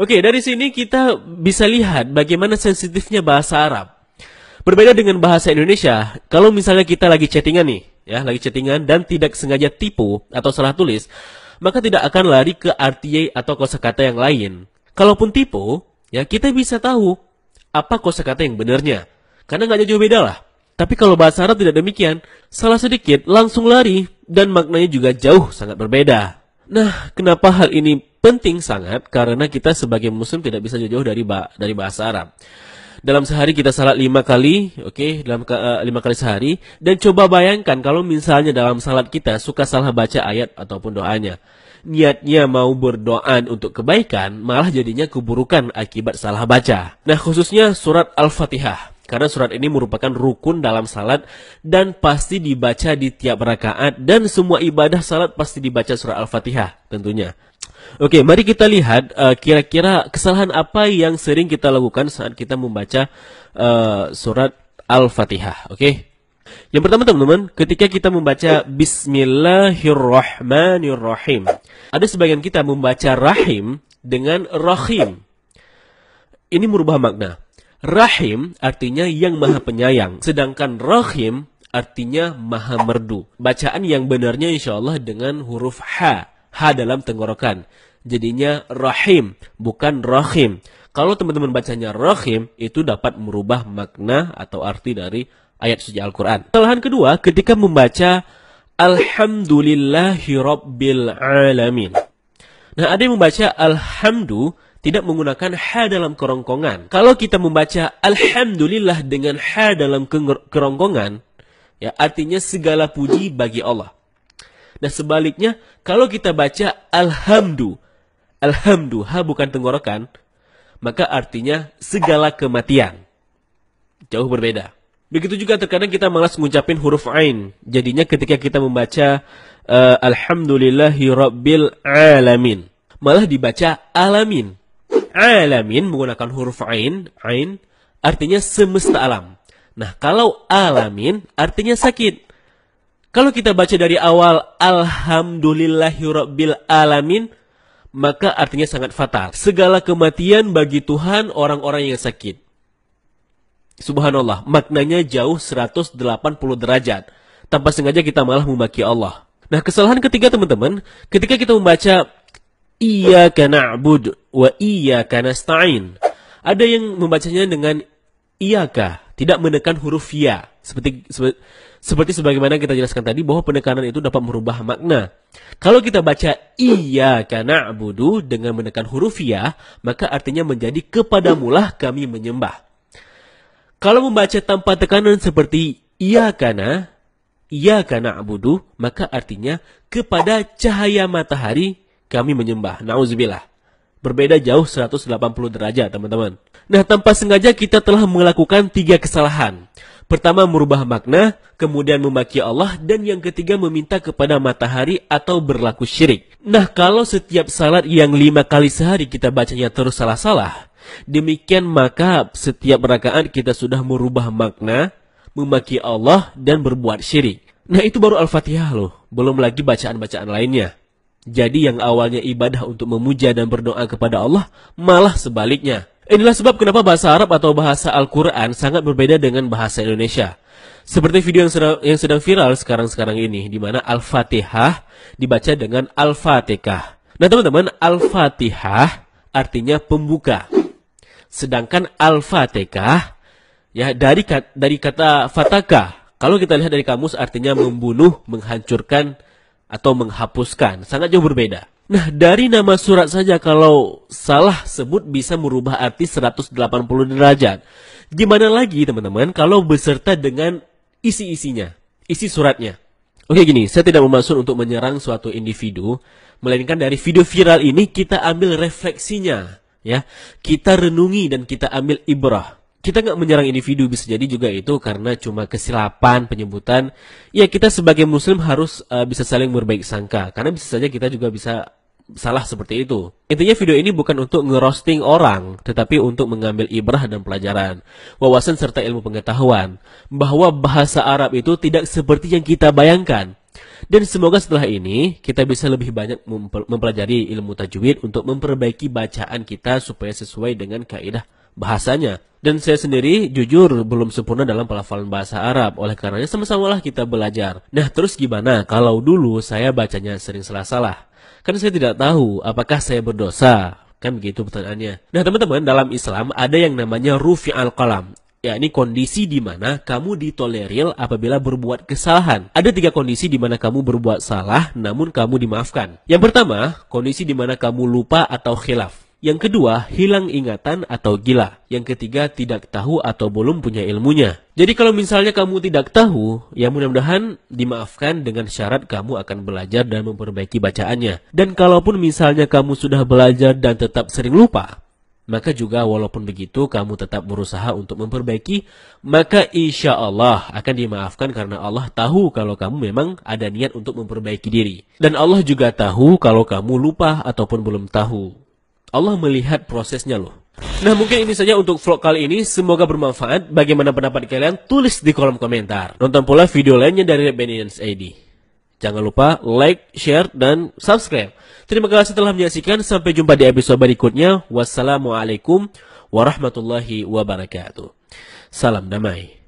Oke, dari sini kita bisa lihat bagaimana sensitifnya bahasa Arab. Berbeda dengan bahasa Indonesia, kalau misalnya kita lagi chattingan nih, ya, lagi chattingan dan tidak sengaja tipu atau salah tulis, maka tidak akan lari ke RTA atau kosakata yang lain. Kalaupun tipu, ya kita bisa tahu apa kosakata yang benarnya. Karena nggak jauh beda lah. Tapi kalau bahasa Arab tidak demikian, salah sedikit langsung lari dan maknanya juga jauh sangat berbeda. Nah, kenapa hal ini penting sangat karena kita sebagai muslim tidak bisa jauh-jauh dari ba dari bahasa Arab. Dalam sehari kita salat lima kali, oke, okay, dalam uh, lima kali sehari. Dan coba bayangkan kalau misalnya dalam salat kita suka salah baca ayat ataupun doanya. Niatnya mau berdoa untuk kebaikan, malah jadinya keburukan akibat salah baca. Nah, khususnya surat Al-Fatihah karena surat ini merupakan rukun dalam salat dan pasti dibaca di tiap rakaat dan semua ibadah salat pasti dibaca surat Al-Fatihah tentunya. Oke, mari kita lihat eh, kira-kira uh, kesalahan apa yang sering kita lakukan saat kita membaca uh, surat Al-Fatihah. Oke. Yang pertama teman-teman, ketika kita membaca Bismillahirrahmanirrahim. Ada sebagian kita membaca rahim dengan rahim. Ini merubah makna. Rahim artinya yang maha penyayang, sedangkan rahim artinya maha merdu. Bacaan yang benarnya insya Allah dengan huruf H H dalam tenggorokan. Jadinya rahim, bukan rahim. Kalau teman-teman bacanya rahim, itu dapat merubah makna atau arti dari ayat suci Al-Quran. Kesalahan kedua, ketika membaca Alhamdulillahi Rabbil Alamin. Nah, ada yang membaca Alhamdu tidak menggunakan H dalam kerongkongan. Kalau kita membaca Alhamdulillah dengan H dalam kerongkongan, ya artinya segala puji bagi Allah nah sebaliknya, kalau kita baca alhamdu, alhamdu, ha bukan tenggorokan, maka artinya segala kematian. Jauh berbeda. Begitu juga terkadang kita malas ngucapin huruf ain. Jadinya ketika kita membaca uh, alhamdulillahi rabbil alamin, malah dibaca alamin. Alamin menggunakan huruf ain, ain artinya semesta alam. Nah, kalau alamin artinya sakit. Kalau kita baca dari awal Alhamdulillahirabbil alamin maka artinya sangat fatal. Segala kematian bagi Tuhan orang-orang yang sakit. Subhanallah, maknanya jauh 180 derajat. Tanpa sengaja kita malah memaki Allah. Nah, kesalahan ketiga teman-teman, ketika kita membaca Iyyaka na'bud wa iyyaka nasta'in. Ada yang membacanya dengan Iyaka tidak menekan huruf ya. Seperti sebe, seperti sebagaimana kita jelaskan tadi bahwa penekanan itu dapat merubah makna. Kalau kita baca iya karena abudu dengan menekan huruf ya, maka artinya menjadi kepadamulah kami menyembah. Kalau membaca tanpa tekanan seperti iya karena iya karena abudu, maka artinya kepada cahaya matahari kami menyembah. Nauzubillah. Berbeda jauh 180 derajat, teman-teman. Nah, tanpa sengaja kita telah melakukan tiga kesalahan. Pertama, merubah makna, kemudian memaki Allah, dan yang ketiga meminta kepada matahari atau berlaku syirik. Nah, kalau setiap salat yang lima kali sehari kita bacanya terus salah-salah, demikian maka setiap rakaat kita sudah merubah makna, memaki Allah, dan berbuat syirik. Nah, itu baru Al-Fatihah loh, belum lagi bacaan-bacaan lainnya. Jadi yang awalnya ibadah untuk memuja dan berdoa kepada Allah, malah sebaliknya. Inilah sebab kenapa bahasa Arab atau bahasa Al-Quran sangat berbeda dengan bahasa Indonesia. Seperti video yang sedang, yang sedang viral sekarang-sekarang ini, di mana Al-Fatihah dibaca dengan Al-Fatihah. Nah teman-teman, Al-Fatihah artinya pembuka. Sedangkan Al-Fatihah, ya dari, dari kata fataka, kalau kita lihat dari kamus artinya membunuh, menghancurkan, atau menghapuskan. Sangat jauh berbeda. Nah, dari nama surat saja kalau salah sebut bisa merubah arti 180 derajat. Gimana lagi teman-teman kalau beserta dengan isi-isinya, isi suratnya. Oke gini, saya tidak bermaksud untuk menyerang suatu individu, melainkan dari video viral ini kita ambil refleksinya, ya. Kita renungi dan kita ambil ibrah kita nggak menyerang individu bisa jadi juga itu karena cuma kesilapan penyebutan ya kita sebagai muslim harus uh, bisa saling berbaik sangka karena bisa saja kita juga bisa salah seperti itu. Intinya video ini bukan untuk ngerosting orang, tetapi untuk mengambil ibrah dan pelajaran, wawasan serta ilmu pengetahuan, bahwa bahasa Arab itu tidak seperti yang kita bayangkan. Dan semoga setelah ini kita bisa lebih banyak mempelajari ilmu tajwid untuk memperbaiki bacaan kita supaya sesuai dengan kaidah bahasanya. Dan saya sendiri jujur belum sempurna dalam pelafalan bahasa Arab, oleh karenanya sama-samalah kita belajar. Nah terus gimana kalau dulu saya bacanya sering salah-salah? Karena saya tidak tahu apakah saya berdosa. Kan begitu pertanyaannya. Nah teman-teman, dalam Islam ada yang namanya rufi al-qalam ya ini kondisi di mana kamu ditolerir apabila berbuat kesalahan. Ada tiga kondisi di mana kamu berbuat salah namun kamu dimaafkan. Yang pertama, kondisi di mana kamu lupa atau khilaf. Yang kedua, hilang ingatan atau gila. Yang ketiga, tidak tahu atau belum punya ilmunya. Jadi kalau misalnya kamu tidak tahu, ya mudah-mudahan dimaafkan dengan syarat kamu akan belajar dan memperbaiki bacaannya. Dan kalaupun misalnya kamu sudah belajar dan tetap sering lupa, maka juga walaupun begitu kamu tetap berusaha untuk memperbaiki, maka insya Allah akan dimaafkan karena Allah tahu kalau kamu memang ada niat untuk memperbaiki diri. Dan Allah juga tahu kalau kamu lupa ataupun belum tahu. Allah melihat prosesnya loh. Nah mungkin ini saja untuk vlog kali ini, semoga bermanfaat. Bagaimana pendapat kalian? Tulis di kolom komentar. Nonton pula video lainnya dari Benians ID. Jangan lupa like, share, dan subscribe. Terima kasih telah menyaksikan. Sampai jumpa di episode berikutnya. Wassalamualaikum warahmatullahi wabarakatuh. Salam damai.